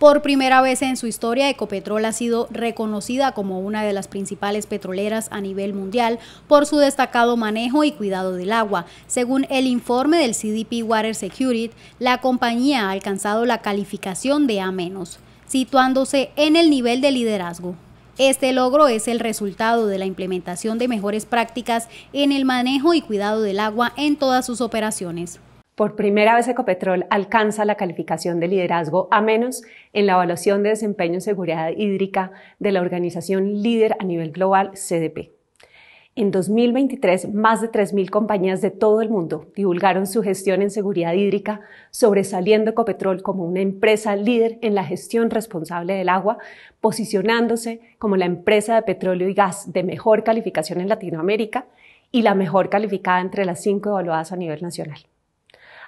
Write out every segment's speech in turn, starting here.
Por primera vez en su historia, Ecopetrol ha sido reconocida como una de las principales petroleras a nivel mundial por su destacado manejo y cuidado del agua. Según el informe del CDP Water Security, la compañía ha alcanzado la calificación de A-, situándose en el nivel de liderazgo. Este logro es el resultado de la implementación de mejores prácticas en el manejo y cuidado del agua en todas sus operaciones. Por primera vez Ecopetrol alcanza la calificación de liderazgo a menos en la evaluación de desempeño en seguridad hídrica de la organización líder a nivel global CDP. En 2023, más de 3.000 compañías de todo el mundo divulgaron su gestión en seguridad hídrica, sobresaliendo Ecopetrol como una empresa líder en la gestión responsable del agua, posicionándose como la empresa de petróleo y gas de mejor calificación en Latinoamérica y la mejor calificada entre las cinco evaluadas a nivel nacional.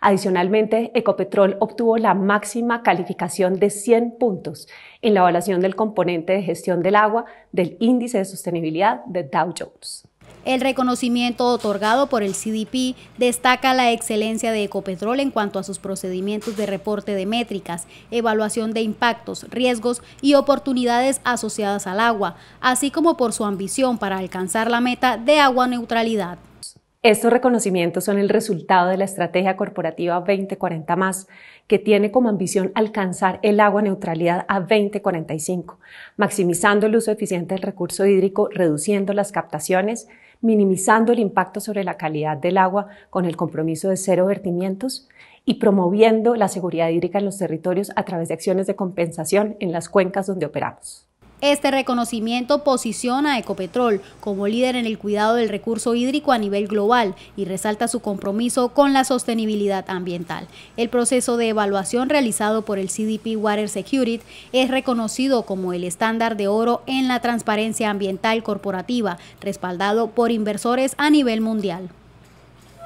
Adicionalmente, Ecopetrol obtuvo la máxima calificación de 100 puntos en la evaluación del componente de gestión del agua del índice de sostenibilidad de Dow Jones. El reconocimiento otorgado por el CDP destaca la excelencia de Ecopetrol en cuanto a sus procedimientos de reporte de métricas, evaluación de impactos, riesgos y oportunidades asociadas al agua, así como por su ambición para alcanzar la meta de agua neutralidad. Estos reconocimientos son el resultado de la Estrategia Corporativa 2040 más, que tiene como ambición alcanzar el agua neutralidad a 2045, maximizando el uso eficiente del recurso hídrico, reduciendo las captaciones, minimizando el impacto sobre la calidad del agua con el compromiso de cero vertimientos y promoviendo la seguridad hídrica en los territorios a través de acciones de compensación en las cuencas donde operamos. Este reconocimiento posiciona a Ecopetrol como líder en el cuidado del recurso hídrico a nivel global y resalta su compromiso con la sostenibilidad ambiental. El proceso de evaluación realizado por el CDP Water Security es reconocido como el estándar de oro en la transparencia ambiental corporativa, respaldado por inversores a nivel mundial.